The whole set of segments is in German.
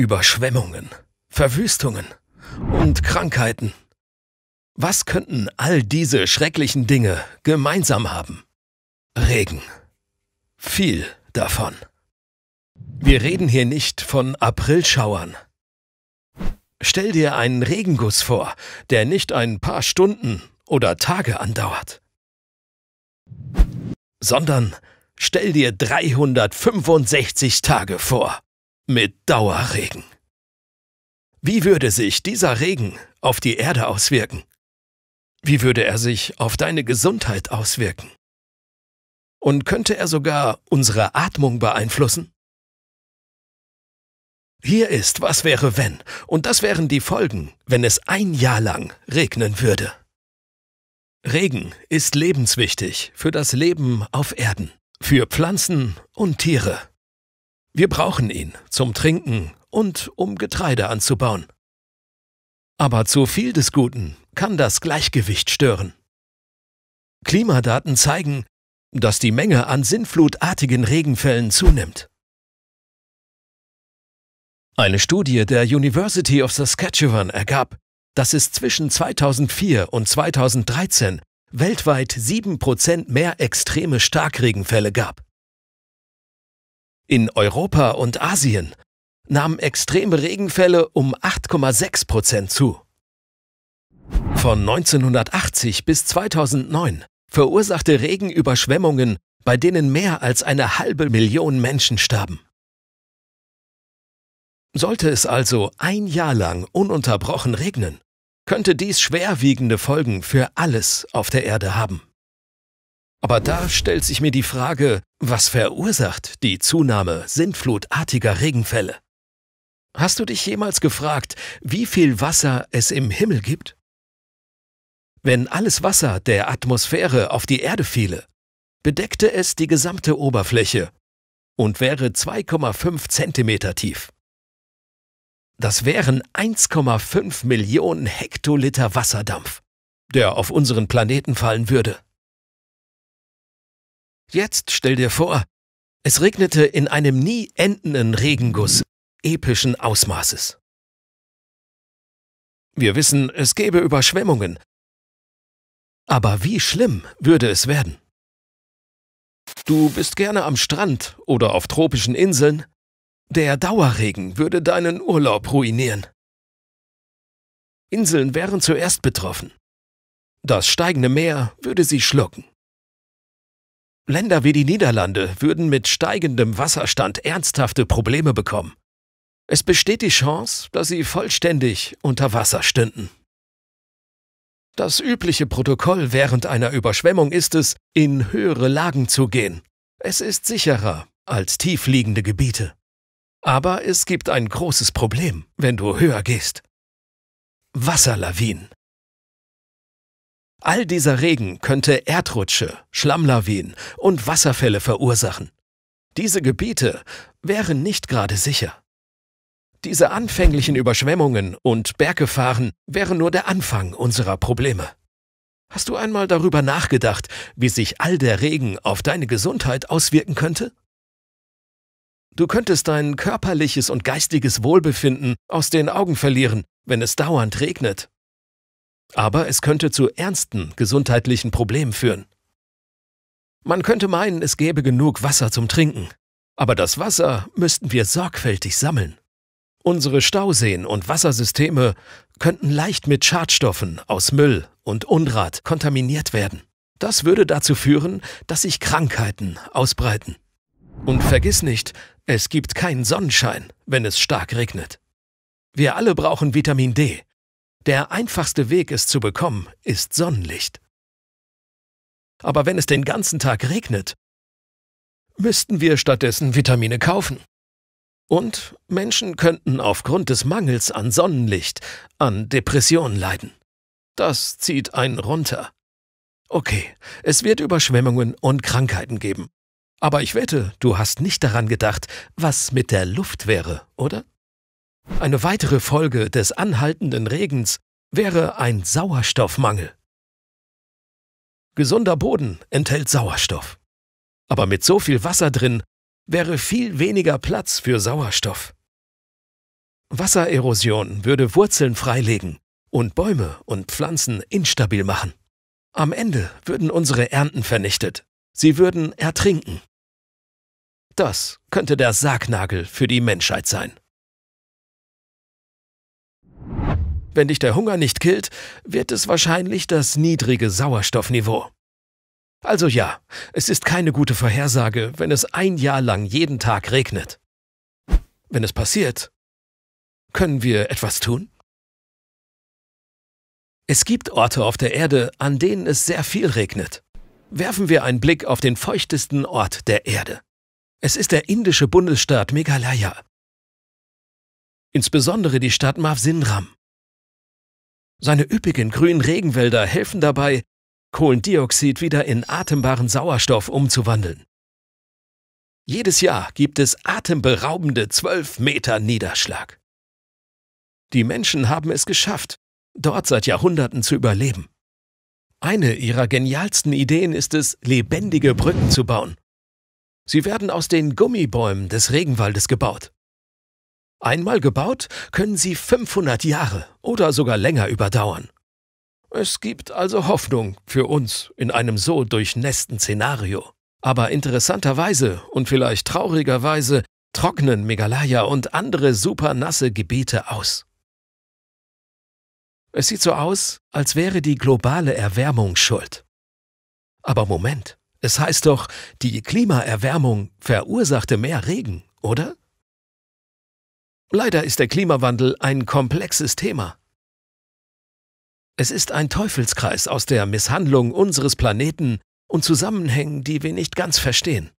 Überschwemmungen, Verwüstungen und Krankheiten. Was könnten all diese schrecklichen Dinge gemeinsam haben? Regen. Viel davon. Wir reden hier nicht von Aprilschauern. Stell dir einen Regenguss vor, der nicht ein paar Stunden oder Tage andauert, sondern stell dir 365 Tage vor mit Dauerregen. Wie würde sich dieser Regen auf die Erde auswirken? Wie würde er sich auf deine Gesundheit auswirken? Und könnte er sogar unsere Atmung beeinflussen? Hier ist Was wäre wenn, und das wären die Folgen, wenn es ein Jahr lang regnen würde. Regen ist lebenswichtig für das Leben auf Erden, für Pflanzen und Tiere. Wir brauchen ihn zum Trinken und um Getreide anzubauen. Aber zu viel des Guten kann das Gleichgewicht stören. Klimadaten zeigen, dass die Menge an sinnflutartigen Regenfällen zunimmt. Eine Studie der University of Saskatchewan ergab, dass es zwischen 2004 und 2013 weltweit 7% mehr extreme Starkregenfälle gab. In Europa und Asien nahmen extreme Regenfälle um 8,6 Prozent zu. Von 1980 bis 2009 verursachte Regen Überschwemmungen, bei denen mehr als eine halbe Million Menschen starben. Sollte es also ein Jahr lang ununterbrochen regnen, könnte dies schwerwiegende Folgen für alles auf der Erde haben. Aber da stellt sich mir die Frage, was verursacht die Zunahme sintflutartiger Regenfälle? Hast du dich jemals gefragt, wie viel Wasser es im Himmel gibt? Wenn alles Wasser der Atmosphäre auf die Erde fiele, bedeckte es die gesamte Oberfläche und wäre 2,5 Zentimeter tief. Das wären 1,5 Millionen Hektoliter Wasserdampf, der auf unseren Planeten fallen würde. Jetzt stell dir vor, es regnete in einem nie endenden Regenguss epischen Ausmaßes. Wir wissen, es gäbe Überschwemmungen. Aber wie schlimm würde es werden? Du bist gerne am Strand oder auf tropischen Inseln. Der Dauerregen würde deinen Urlaub ruinieren. Inseln wären zuerst betroffen. Das steigende Meer würde sie schlucken. Länder wie die Niederlande würden mit steigendem Wasserstand ernsthafte Probleme bekommen. Es besteht die Chance, dass sie vollständig unter Wasser stünden. Das übliche Protokoll während einer Überschwemmung ist es, in höhere Lagen zu gehen. Es ist sicherer als tiefliegende Gebiete. Aber es gibt ein großes Problem, wenn du höher gehst. Wasserlawinen. All dieser Regen könnte Erdrutsche, Schlammlawinen und Wasserfälle verursachen. Diese Gebiete wären nicht gerade sicher. Diese anfänglichen Überschwemmungen und Berggefahren wären nur der Anfang unserer Probleme. Hast du einmal darüber nachgedacht, wie sich all der Regen auf deine Gesundheit auswirken könnte? Du könntest dein körperliches und geistiges Wohlbefinden aus den Augen verlieren, wenn es dauernd regnet aber es könnte zu ernsten gesundheitlichen Problemen führen. Man könnte meinen, es gäbe genug Wasser zum Trinken, aber das Wasser müssten wir sorgfältig sammeln. Unsere Stauseen und Wassersysteme könnten leicht mit Schadstoffen aus Müll und Unrat kontaminiert werden. Das würde dazu führen, dass sich Krankheiten ausbreiten. Und vergiss nicht, es gibt keinen Sonnenschein, wenn es stark regnet. Wir alle brauchen Vitamin D, der einfachste Weg, es zu bekommen, ist Sonnenlicht. Aber wenn es den ganzen Tag regnet, müssten wir stattdessen Vitamine kaufen. Und Menschen könnten aufgrund des Mangels an Sonnenlicht an Depressionen leiden. Das zieht einen runter. Okay, es wird Überschwemmungen und Krankheiten geben. Aber ich wette, du hast nicht daran gedacht, was mit der Luft wäre, oder? Eine weitere Folge des anhaltenden Regens wäre ein Sauerstoffmangel. Gesunder Boden enthält Sauerstoff. Aber mit so viel Wasser drin wäre viel weniger Platz für Sauerstoff. Wassererosion würde Wurzeln freilegen und Bäume und Pflanzen instabil machen. Am Ende würden unsere Ernten vernichtet. Sie würden ertrinken. Das könnte der Sargnagel für die Menschheit sein. Wenn dich der Hunger nicht killt, wird es wahrscheinlich das niedrige Sauerstoffniveau. Also ja, es ist keine gute Vorhersage, wenn es ein Jahr lang jeden Tag regnet. Wenn es passiert, können wir etwas tun? Es gibt Orte auf der Erde, an denen es sehr viel regnet. Werfen wir einen Blick auf den feuchtesten Ort der Erde. Es ist der indische Bundesstaat Meghalaya. Insbesondere die Stadt Mavsinram. Seine üppigen grünen Regenwälder helfen dabei, Kohlendioxid wieder in atembaren Sauerstoff umzuwandeln. Jedes Jahr gibt es atemberaubende 12 Meter Niederschlag. Die Menschen haben es geschafft, dort seit Jahrhunderten zu überleben. Eine ihrer genialsten Ideen ist es, lebendige Brücken zu bauen. Sie werden aus den Gummibäumen des Regenwaldes gebaut. Einmal gebaut, können sie 500 Jahre oder sogar länger überdauern. Es gibt also Hoffnung für uns in einem so durchnässten Szenario. Aber interessanterweise und vielleicht traurigerweise trocknen Meghalaya und andere supernasse Gebiete aus. Es sieht so aus, als wäre die globale Erwärmung schuld. Aber Moment, es heißt doch, die Klimaerwärmung verursachte mehr Regen, oder? Leider ist der Klimawandel ein komplexes Thema. Es ist ein Teufelskreis aus der Misshandlung unseres Planeten und Zusammenhängen, die wir nicht ganz verstehen.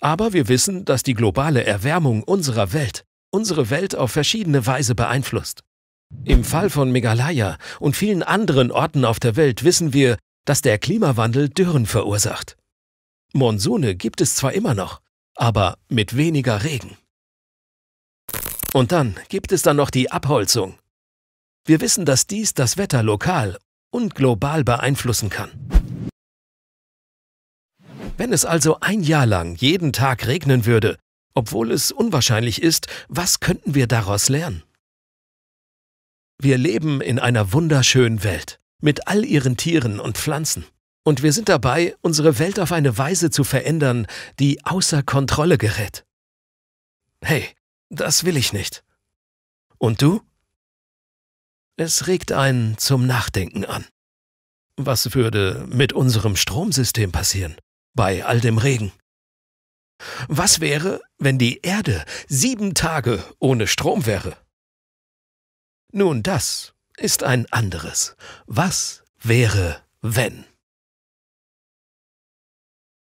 Aber wir wissen, dass die globale Erwärmung unserer Welt unsere Welt auf verschiedene Weise beeinflusst. Im Fall von Meghalaya und vielen anderen Orten auf der Welt wissen wir, dass der Klimawandel Dürren verursacht. Monsune gibt es zwar immer noch, aber mit weniger Regen. Und dann gibt es dann noch die Abholzung. Wir wissen, dass dies das Wetter lokal und global beeinflussen kann. Wenn es also ein Jahr lang jeden Tag regnen würde, obwohl es unwahrscheinlich ist, was könnten wir daraus lernen? Wir leben in einer wunderschönen Welt mit all ihren Tieren und Pflanzen. Und wir sind dabei, unsere Welt auf eine Weise zu verändern, die außer Kontrolle gerät. Hey, das will ich nicht. Und du? Es regt einen zum Nachdenken an. Was würde mit unserem Stromsystem passieren, bei all dem Regen? Was wäre, wenn die Erde sieben Tage ohne Strom wäre? Nun, das ist ein anderes. Was wäre, wenn?